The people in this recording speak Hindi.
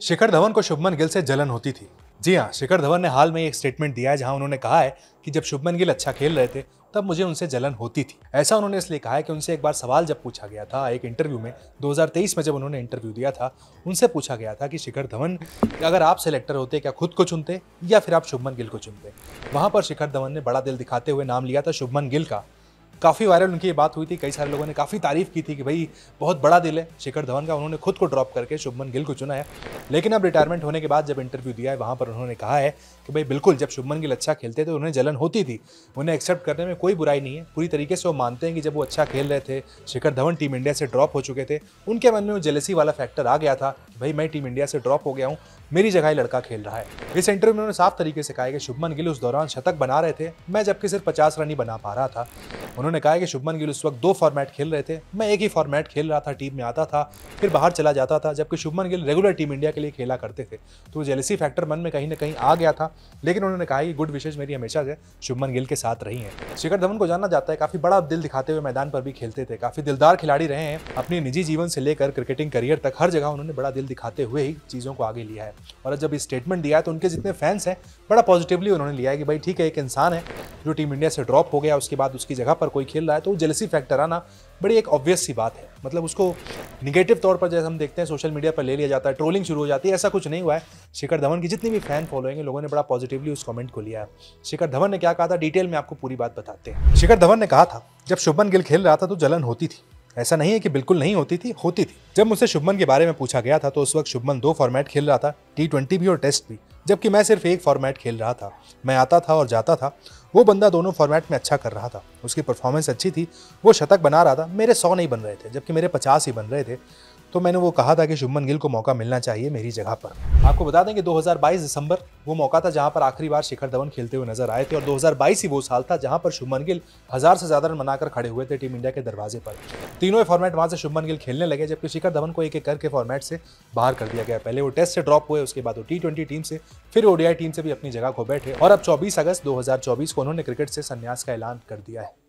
शिखर धवन को शुभमन गिल से जलन होती थी जी हाँ शिखर धवन ने हाल में एक स्टेटमेंट दिया है जहाँ उन्होंने कहा है कि जब शुभमन गिल अच्छा खेल रहे थे तब मुझे उनसे जलन होती थी ऐसा उन्होंने इसलिए कहा है कि उनसे एक बार सवाल जब पूछा गया था एक इंटरव्यू में 2023 में जब उन्होंने इंटरव्यू दिया था उनसे पूछा गया था कि शिखर धवन अगर आप सेलेक्टर होते क्या खुद को चुनते या फिर आप शुभमन गिल को चुनते वहाँ पर शिखर धवन ने बड़ा दिल दिखाते हुए नाम लिया था शुभमन गिल का काफ़ी वायरल उनकी ये बात हुई थी कई सारे लोगों ने काफ़ी तारीफ की थी कि भाई बहुत बड़ा दिल है शिखर धवन का उन्होंने खुद को ड्रॉप करके शुभमन गिल को चुना है लेकिन अब रिटायरमेंट होने के बाद जब इंटरव्यू दिया है वहाँ पर उन्होंने कहा है कि भाई बिल्कुल जब शुभमन गिल अच्छा खेलते थे उन्हें जलन होती थी उन्हें एक्सेप्ट करने में कोई बुराई नहीं है पूरी तरीके से वो मानते हैं कि जब वो अच्छा खेल रहे थे शिखर धवन टीम इंडिया से ड्रॉप हो चुके थे उनके मन में वो जेलसी वाला फैक्टर आ गया था भाई मैं टीम इंडिया से ड्रॉप हो गया हूँ मेरी जगह ही लड़का खेल रहा है इस इंटरव्यू में उन्होंने साफ तरीके से कहा कि शुभमन गिल उस दौरान शतक बना रहे थे मैं जबकि सिर्फ पचास रन ही बना पा रहा था उन्होंने कहा कि शुभमन गिल उस वक्त दो फॉर्मेट खेल रहे थे मैं एक ही फॉर्मेट खेल रहा था टीम में आता था फिर बाहर चला जाता था जबकि Shubman Gill regular team India के लिए खेला करते थे तो जेलसी फैक्टर मन में कहीं ना कहीं आ गया था लेकिन उन्होंने कहा कि गुड विशेष मेरी हमेशा से शुभमन गिल के साथ रही हैं शिखर धवन को जाना जाता है काफ़ी बड़ा दिल दिखाते हुए मैदान पर भी खेलते थे काफ़ी दिलदार खिलाड़ी रहे हैं अपने निजी जीवन से लेकर क्रिकेटिंग करियर तक हर जगह उन्होंने बड़ा दिल दिखाते हुए ही चीज़ों को आगे लिया है और जब स्टेटमेंट दिया है तो उनके जितने फैंस हैं बड़ा पॉजिटिवली उन्होंने लिया है कि भाई ठीक है एक इंसान है जो टीम इंडिया से ड्रॉप हो गया उसके बाद उसकी जगह पर कोई खेल रहा है तो वो जेलसी फैक्टर आना बड़ी एक ऑब्वियस सी बात है मतलब उसको निगेटिव तौर पर जैसे हम देखते हैं सोशल मीडिया पर ले लिया जाता है ट्रोलिंग शुरू हो जाती है ऐसा कुछ नहीं हुआ है शिखर धवन की जितनी भी फैन फॉलोइंग है लोगों ने बड़ा पॉजिटिवली उस कमेंट को लिया है शिखर धवन ने क्या कहा था डिटेल में आपको पूरी बात बताते हैं शिखर धवन ने कहा था जब शुभमन गिल खेल रहा था तो जलन होती थी ऐसा नहीं है कि बिल्कुल नहीं होती थी होती थी जब मुझसे शुभमन के बारे में पूछा गया था तो उस वक्त शुभमन दो फॉर्मेट खेल रहा था टी भी और टेस्ट भी जबकि मैं सिर्फ एक फॉर्मेट खेल रहा था मैं आता था और जाता था वो बंदा दोनों फॉर्मेट में अच्छा कर रहा था उसकी परफॉर्मेंस अच्छी थी वो शतक बना रहा था मेरे सौ नहीं बन रहे थे जबकि मेरे पचास ही बन रहे थे तो मैंने वो कहा था कि शुभमन गिल को मौका मिलना चाहिए मेरी जगह पर आपको बता दें कि 2022 दिसंबर वो मौका था जहां पर आखिरी बार शिखर धवन खेलते हुए नजर आए थे और 2022 ही वो साल था जहां पर शुभमन गिल हजार से ज्यादा रन बनाकर खड़े हुए थे टीम इंडिया के दरवाजे पर तीनों ही फॉर्मेट वहां से शुभमन गिल खेलने लगे जबकि शिखर धवन को एक एक करके फॉर्मेट से बाहर कर दिया गया पहले वो टेस्ट से ड्रॉप हुए उसके बाद वो टी टीम से फिर ओडीआई टीम से भी अपनी जगह खो बैठे और अब चौबीस अगस्त दो को उन्होंने क्रिकेट से संन्यास का ऐलान कर दिया है